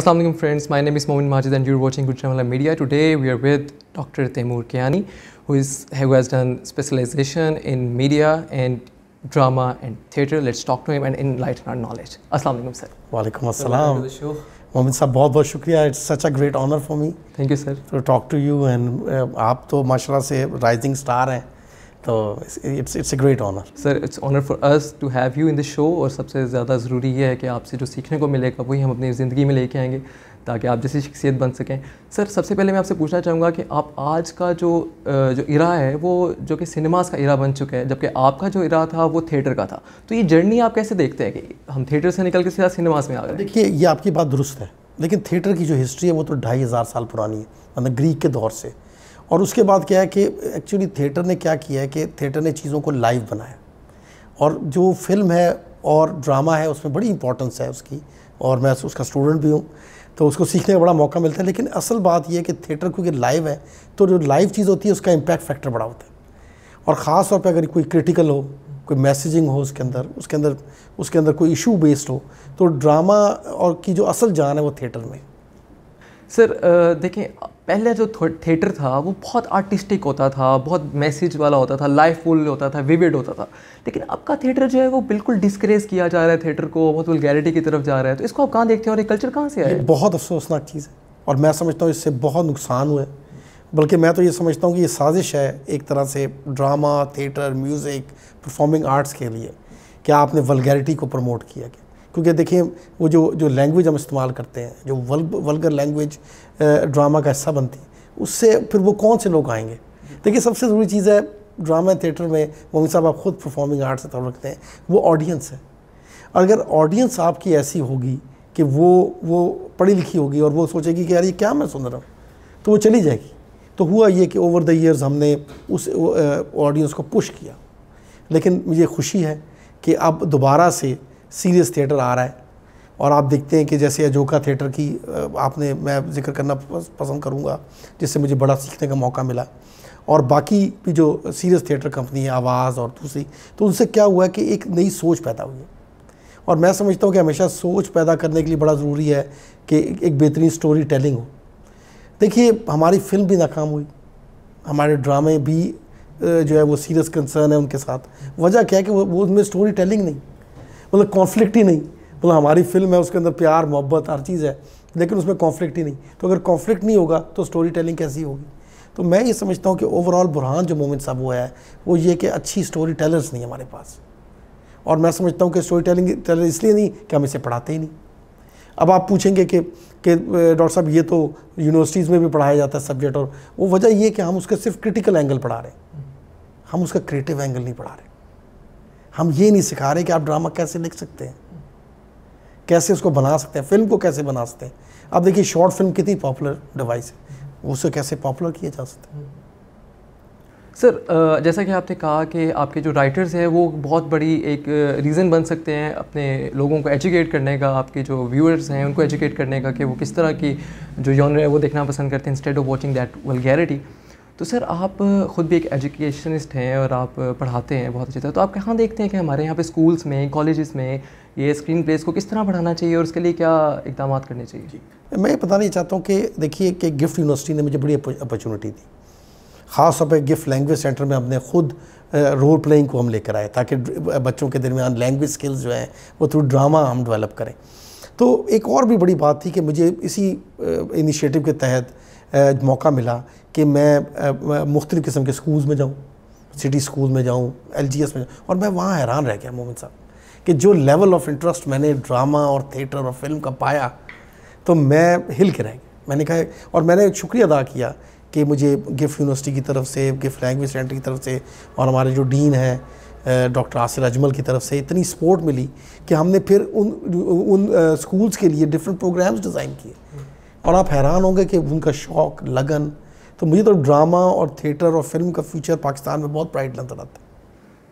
Assalamualaikum alaikum friends, my name is Momin Majid and you're watching Gujramala Media. Today we are with Dr. Taimur Kiani who, is, who has done specialization in media and drama and theatre. Let's talk to him and enlighten our knowledge. Assalamualaikum alaikum sir. Wa alaikum assalam. मोमिन साहब बहुत बहुत शुक्रिया it's such a great honour for me thank you To to talk to you and आप तो माशाल्लाह से rising star हैं तो it's it's a great honour sir it's honour for us to have you in the show और सबसे ज़्यादा ज़रूरी ये है कि आपसे जो सीखने को मिलेगा वही हम अपनी ज़िंदगी में लेके आएंगे ताकि आप जैसी शख्सियत बन सकें सर सबसे पहले मैं आपसे पूछना चाहूँगा कि आप आज का जो जो इरा है वो जो कि सिनेमास का इरा बन चुका है जबकि आपका जो इरा था वो थिएटर का था तो ये जर्नी आप कैसे देखते हैं कि हम थिएटर से निकल के सीधा सिनेमास में आ गए देखिए ये आपकी बात दुरुस्त है लेकिन थिएटर की जो हिस्ट्री है वो तो ढाई हज़ार साल पुरानी है मतलब ग्रीक के दौर से और उसके बाद क्या है कि एक्चुअली थिएटर ने क्या किया है कि थिएटर ने चीज़ों को लाइव बनाया और जो फिल्म है और ड्रामा है उसमें बड़ी इंपॉर्टेंस है उसकी और मैं उसका स्टूडेंट भी हूँ तो उसको सीखने का बड़ा मौका मिलता है लेकिन असल बात यह है कि थिएटर क्योंकि लाइव है तो जो लाइव चीज़ होती है उसका इम्पैक्ट फैक्टर बड़ा होता है और ख़ास तौर पर अगर कोई क्रिटिकल हो कोई मैसेजिंग हो उसके अंदर उसके अंदर उसके अंदर कोई इशू बेस्ड हो तो ड्रामा और की जो असल जान है वो थिएटर में सर देखें पहले जो थिएटर था वो बहुत आर्टिस्टिक होता था बहुत मैसेज वाला होता था लाइफ फुल होता था विविड होता था लेकिन अब का थिएटर जो है वो बिल्कुल डिस्करेज किया जा रहा है थिएटर को बहुत वलगैरिटी की तरफ जा रहा है तो इसको आप कहाँ देखते हैं और ये कल्चर कहाँ से आया बहुत अफसोसनाक चीज़ है और मैं समझता हूँ इससे बहुत नुकसान हुआ है बल्कि मैं तो ये समझता हूँ कि ये साजिश है एक तरह से drama theatre music performing arts के लिए क्या आपने वलगैरिटी को प्रमोट किया कि क्योंकि देखिए वो जो जो लैंग्वेज हम इस्तेमाल करते हैं जो वल्ग वल्गर लैंग्वेज ड्रामा का हिस्सा बनती है उससे फिर वो कौन से लोग आएंगे देखिए सबसे ज़रूरी चीज़ है ड्रामा थिएटर में मोमिन साहब आप ख़ुद परफॉर्मिंग आर्ट से तौर रखते हैं वो ऑडियंस है अगर ऑडियंस आपकी ऐसी होगी कि वो वो पढ़ी लिखी होगी और वो सोचेगी कि यार ये क्या मैं सुन रहा हूँ तो वो चली जाएगी तो हुआ ये कि ओवर द ईयर्स हमने उस ऑडियंस को पुश किया लेकिन मुझे खुशी है कि अब दोबारा से सीरियस थिएटर आ रहा है और आप देखते हैं कि जैसे अजोका थिएटर की आपने मैं जिक्र करना पसंद करूँगा जिससे मुझे बड़ा सीखने का मौका मिला और बाकी भी जो सीरियस थिएटर कंपनी है आवाज़ और दूसरी तो उनसे क्या हुआ कि एक नई सोच पैदा हुई और मैं समझता हूँ कि हमेशा सोच पैदा करने के लिए बड़ा ज़रूरी है कि एक बेहतरीन स्टोरी टेलिंग हो देखिए हमारी फिल्म भी नाकाम हुई हमारे ड्रामे भी जो है वो सीरियस कंसर्न है उनके साथ वजह क्या है कि वो उनमें स्टोरी टेलिंग नहीं मतलब कॉन्फ्लिक्ट ही नहीं मतलब हमारी फिल्म है उसके अंदर प्यार मोहब्बत हर चीज़ है लेकिन उसमें कॉन्फ्लिक्ट ही नहीं तो अगर कॉन्फ्लिक्ट नहीं होगा तो स्टोरी टेलिंग कैसी होगी तो मैं ये समझता हूँ कि ओवरऑल बुरहान जो मोमेंट साहब हुआ है वो ये कि अच्छी स्टोरी टेलर्स नहीं हमारे पास और मैं समझता हूँ कि स्टोरी टेलिंग टेलर इसलिए नहीं कि हम इसे पढ़ाते ही नहीं अब आप पूछेंगे कि कि डॉक्टर साहब ये तो यूनिवर्सिटीज़ में भी पढ़ाया जाता है सब्जेक्ट और वो वजह ये कि हम उसका सिर्फ क्रिटिकल एंगल पढ़ा रहे हैं हम उसका क्रिएटिव एंगल नहीं पढ़ा रहे हम ये नहीं सिखा रहे कि आप ड्रामा कैसे लिख सकते हैं कैसे उसको बना सकते हैं फिल्म को कैसे बना सकते हैं अब देखिए शॉर्ट फिल्म कितनी पॉपुलर डिवाइस है उसे कैसे पॉपुलर किया जा सकता है सर जैसा कि आपने कहा कि आपके जो राइटर्स हैं वो बहुत बड़ी एक रीज़न बन सकते हैं अपने लोगों को एजुकेट करने का आपके जो व्यूअर्स हैं उनको एजुकेट करने का कि वो किस तरह की जो योनर है वो देखना पसंद करते हैं instead of watching that vulgarity तो सर आप ख़ुद भी एक एजुकेशनिस्ट हैं और आप पढ़ाते हैं बहुत अच्छे तरह तो आप कहाँ देखते हैं कि हमारे यहाँ पे स्कूल्स में कॉलेजेस में ये स्क्रीन प्लेस को किस तरह पढ़ाना चाहिए और उसके लिए क्या इकदाम करने चाहिए जी मैं बताना नहीं चाहता हूँ कि देखिए कि गिफ्ट यूनिवर्सिटी ने मुझे बड़ी अपॉर्चुनिटी दी ख़ास तौर पर गिफ्ट लैंग्वेज सेंटर में हमने खुद रोल प्लेइंग को हम लेकर आए ताकि बच्चों के दरमियान लैंग्वेज स्किल्स जो हैं वो थ्रू ड्रामा हम डेवलप करें तो एक और भी बड़ी बात थी कि मुझे इसी इनिशिएटिव के तहत मौका मिला कि मैं मुख्तु किस्म के स्कूल्स में जाऊँ सिटी स्कूल में जाऊँ एल जी एस में जाऊँ और मैं वहाँ हैरान रह गया मोमिन साहब कि जो लेवल ऑफ इंटरेस्ट मैंने ड्रामा और थिएटर और फिल्म का पाया तो मैं हिल के रह गया मैंने कहा और मैंने शुक्रिया अदा किया कि मुझे गिफ्ट यूनिवर्सिटी की तरफ से गिफ्ट लैंग्वेज सेंटर की तरफ से और हमारे जो डीन हैं डॉक्टर आसिर अजमल की तरफ से इतनी सपोर्ट मिली कि हमने फिर उन उन स्कूल्स के लिए डिफरेंट प्रोग्राम्स डिज़ाइन किए और आप हैरान होंगे कि उनका शौक लगन तो मुझे तो ड्रामा और थिएटर और फिल्म का फ्यूचर पाकिस्तान में बहुत ब्राइट नजर आता है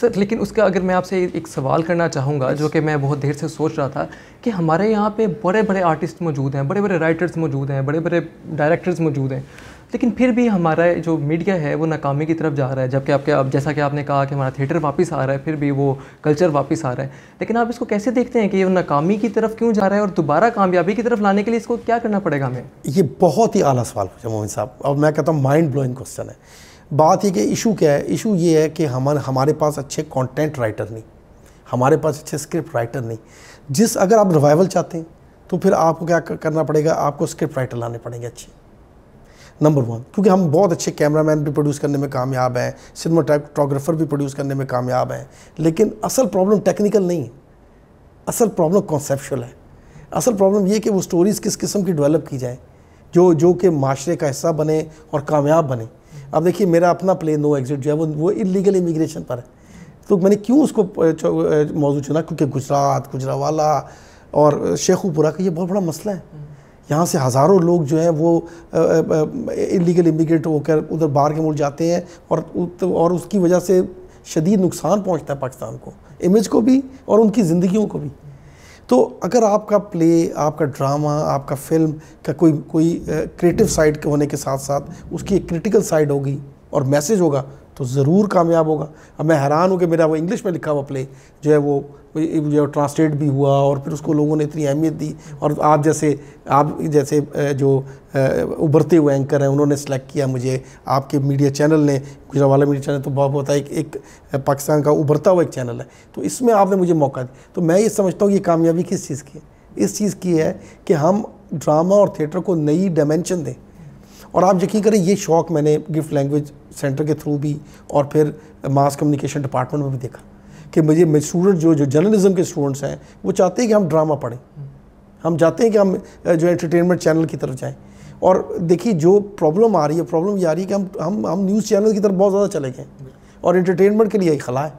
सर लेकिन उसका अगर मैं आपसे एक सवाल करना चाहूँगा जो कि मैं बहुत देर से सोच रहा था कि हमारे यहाँ पे बड़े बड़े आर्टिस्ट मौजूद हैं बड़े बड़े राइटर्स मौजूद हैं बड़े बड़े डायरेक्टर्स मौजूद हैं लेकिन फिर भी हमारा जो मीडिया है वो नाकामी की तरफ जा रहा है जबकि आपके अब जैसा कि आपने कहा कि हमारा थिएटर वापस आ रहा है फिर भी वो कल्चर वापस आ रहा है लेकिन आप इसको कैसे देखते हैं कि ये नाकामी की तरफ क्यों जा रहा है और दोबारा कामयाबी की तरफ लाने के लिए इसको क्या करना पड़ेगा हमें ये बहुत ही आला सवाल पूछा मोहन साहब अब मैं कहता हूँ माइंड ब्लोइंग क्वेश्चन है बात ये कि इशू क्या है इशू ये है कि हम हमारे पास अच्छे कॉन्टेंट राइटर नहीं हमारे पास अच्छे स्क्रिप्ट राइटर नहीं जिस अगर आप रिवाइवल चाहते हैं तो फिर आपको क्या करना पड़ेगा आपको स्क्रिप्ट राइटर लाने पड़ेंगे अच्छे नंबर वन क्योंकि हम बहुत अच्छे कैमरामैन भी प्रोड्यूस करने में कामयाब हैं सिनेमाटोग्राफर भी प्रोड्यूस करने में कामयाब हैं लेकिन असल प्रॉब्लम टेक्निकल नहीं है असल प्रॉब्लम कॉन्सेप्चुअल है असल प्रॉब्लम ये कि वो स्टोरीज़ किस किस्म की डेवलप की जाए जो जो कि माशरे का हिस्सा बने और कामयाब बने अब देखिए मेरा अपना प्ले नो एग्जिट जो है वो वो इलीगल इमिग्रेशन पर है तो मैंने क्यों उसको मौजूद चुना क्योंकि गुजरात गुजरावाला और शेखुपुरा का ये बहुत बड़ा मसला है यहाँ से हज़ारों लोग जो हैं वो इलीगल इमिग्रेट होकर उधर बाहर के मुल्क जाते हैं और और उसकी वजह से शदीद नुकसान पहुँचता है पाकिस्तान को इमेज को भी और उनकी ज़िंदगियों को भी तो अगर आपका प्ले आपका ड्रामा आपका फिल्म का कोई कोई क्रिएटिव साइड होने के साथ साथ उसकी एक क्रिटिकल साइड होगी और मैसेज होगा तो ज़रूर कामयाब होगा अब मैं हैरान हूँ कि मेरा वो इंग्लिश में लिखा हुआ प्ले जो है वो जो है ट्रांसलेट भी हुआ और फिर उसको लोगों ने इतनी अहमियत दी और आप जैसे आप जैसे जो उभरते हुए एंकर हैं उन्होंने सेलेक्ट किया मुझे आपके मीडिया चैनल ने गुजरा वाला मीडिया चैनल तो बहुत बहुत एक, एक पाकिस्तान का उभरता हुआ एक चैनल है तो इसमें आपने मुझे मौका दिया तो मैं ये समझता हूँ कि कामयाबी किस चीज़ की है इस चीज़ की है कि हम ड्रामा और थिएटर को नई डायमेंशन दें और आप यकीन करें ये शौक मैंने गिफ्ट लैंग्वेज सेंटर के थ्रू भी और फिर मास कम्युनिकेशन डिपार्टमेंट में भी देखा कि मुझे स्टूडेंट जो जो जर्नलिज्म के स्टूडेंट्स हैं वो चाहते हैं कि हम ड्रामा पढ़ें हम चाहते हैं कि हम जो एंटरटेनमेंट चैनल की तरफ जाएँ और देखिए जो प्रॉब्लम आ रही है प्रॉब्लम ये आ रही है कि हम हम हम न्यूज़ चैनल की तरफ बहुत ज़्यादा चले गए और इंटरटेनमेंट के लिए एक खला है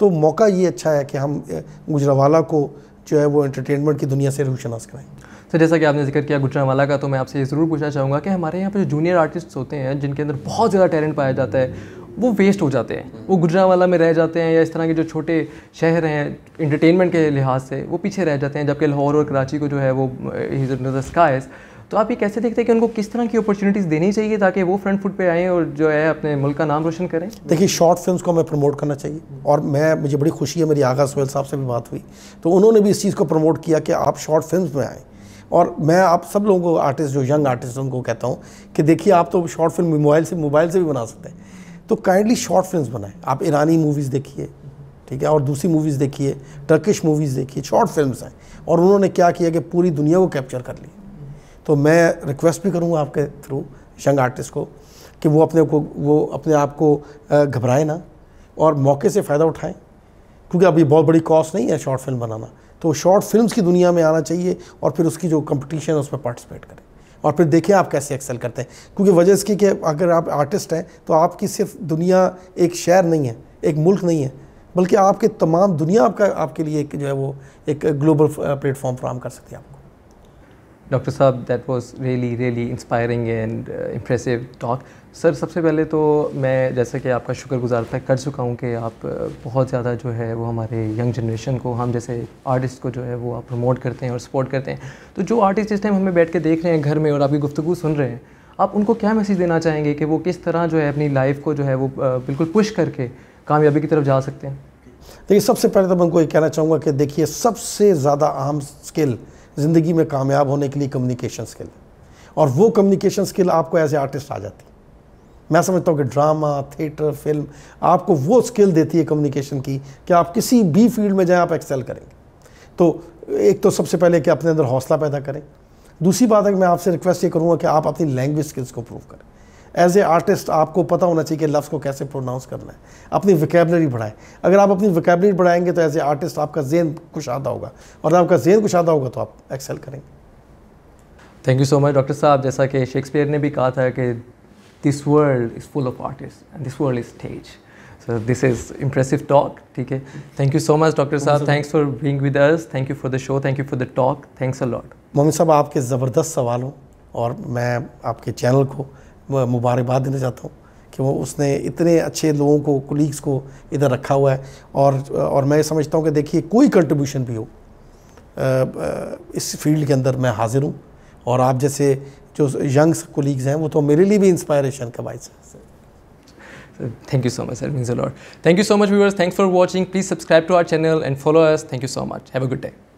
तो मौका ये अच्छा है कि हम गुजरावाला को जो है वो एंटरटेनमेंट की दुनिया से रोशनास कराएँ सर जैसा कि आपने जिक्र किया गुजरावाला का तो मैं आपसे ज़रूर पूछना चाहूँगा कि हमारे यहाँ पर जो जूनियर आर्टिस्ट होते हैं जिनके अंदर बहुत ज़्यादा टैलेंट पाया जाता है वो वेस्ट हो जाते हैं वो गुजरावाला में रह जाते हैं या इस तरह के जो छोटे शहर हैं इंटरटेनमेंट के लिहाज से वो पीछे रह जाते हैं जबकि लाहौर और कराची को जो है वो इज़ द स्काइज़ तो आप ये कैसे देखते हैं कि उनको किस तरह की अपॉर्चुनिटीज़ देनी चाहिए ताकि वो फ्रंट फुट पे आएँ और जो है अपने मुल्क का नाम रोशन करें देखिए शॉर्ट फिल्म को हमें प्रमोट करना चाहिए और मैं मुझे बड़ी खुशी है मेरी आगा सोहेल साहब से भी बात हुई तो उन्होंने भी इस चीज़ को प्रमोट किया कि आप शॉर्ट फिल्म में आएँ और मैं आप सब लोगों को आर्टिस्ट जो यंग आर्टिस्ट उनको कहता हूँ कि देखिए आप तो शॉर्ट फिल्म मोबाइल से मोबाइल से भी बना सकते हैं तो काइंडली शॉर्ट फिल्म बनाएं आप ईरानी मूवीज़ देखिए ठीक है और दूसरी मूवीज़ देखिए टर्किश मूवीज़ देखिए शॉर्ट फिल्म हैं और उन्होंने क्या किया कि पूरी दुनिया को कैप्चर कर लिया तो मैं रिक्वेस्ट भी करूँगा आपके थ्रू यंग आर्टिस्ट को कि वो अपने को वो अपने आप को घबराए ना और मौके से फ़ायदा उठाएं क्योंकि अब ये बहुत बड़ी कॉस्ट नहीं है शॉर्ट फिल्म बनाना तो शॉर्ट फिल्म्स की दुनिया में आना चाहिए और फिर उसकी जो कंपटीशन है उसमें पार्टिसिपेट करें और फिर देखें आप कैसे एक्सेल करते हैं क्योंकि वजह इसकी कि अगर आप आर्टिस्ट हैं तो आपकी सिर्फ दुनिया एक शहर नहीं है एक मुल्क नहीं है बल्कि आपके तमाम दुनिया आपका आपके लिए एक जो है वो एक ग्लोबल प्लेटफॉर्म फ्राहम कर सकती है आपको डॉक्टर साहब that was really really inspiring and impressive talk sir सबसे पहले तो मैं जैसा कि आपका शुक्रगुजार तय कर चुका हूँ कि आप uh, बहुत ज़्यादा जो है वो हमारे यंग जनरेशन को हम जैसे आर्टिस्ट को जो है वो आप प्रमोट करते हैं और सपोर्ट करते हैं तो जो आर्टिस्ट इस टाइम हमें बैठ के देख रहे हैं घर में और आपकी गुफ्तु सुन रहे हैं आप उनको क्या मैसेज देना चाहेंगे कि वो किस तरह जो है अपनी लाइफ को जो है वो uh, बिल्कुल पुश करके कामयाबी की तरफ जा सकते हैं देखिए सबसे पहले तो मैं उनको ये कहना चाहूँगा कि देखिए सबसे ज़्यादा अहम स्किल ज़िंदगी में कामयाब होने के लिए कम्युनिकेशन स्किल और वो कम्युनिकेशन स्किल आपको एज ए आर्टिस्ट आ जाती मैं समझता हूँ कि ड्रामा थिएटर फिल्म आपको वो स्किल देती है कम्युनिकेशन की कि आप किसी भी फील्ड में जाएं आप एक्सेल करेंगे तो एक तो सबसे पहले कि अपने अंदर हौसला पैदा करें दूसरी बात है कि मैं आपसे रिक्वेस्ट ये करूँगा कि आप अपनी लैंग्वेज स्किल्स को प्रूव करें एज ए आर्टिस्ट आपको पता होना चाहिए कि लफ्ज़ को कैसे प्रोनाउंस करना है अपनी विकेबलरी बढ़ाएं अगर आप अपनी विकेबलरी बढ़ाएंगे तो एज ए आर्टिस्ट आपका जेन कुशादा होगा और आपका जेन कुशादा होगा तो आप एक्सेल करेंगे thank you so much doctor साहब जैसा कि शेक्सपियर ने भी कहा था कि this world is full of artist and this world is stage so this is impressive talk ठीक है thank you so much doctor साहब thanks for being with us thank you for the show thank you for the talk thanks a lot Momin साहब आपके ज़बरदस्त सवालों और मैं आपके चैनल को मुबारकबाद देना चाहता हूँ कि वो उसने इतने अच्छे लोगों को कुलीग्स को इधर रखा हुआ है और और मैं समझता हूँ कि देखिए कोई कंट्रीब्यूशन भी हो इस फील्ड के अंदर मैं हाजिर हूँ और आप जैसे जो यंग्स कोलीग्स हैं वो तो मेरे लिए भी इंस्पायरेशन का बाइस है thank you so much sir means thank you so much viewers thanks for watching please subscribe to our channel and follow us thank you so much have a good day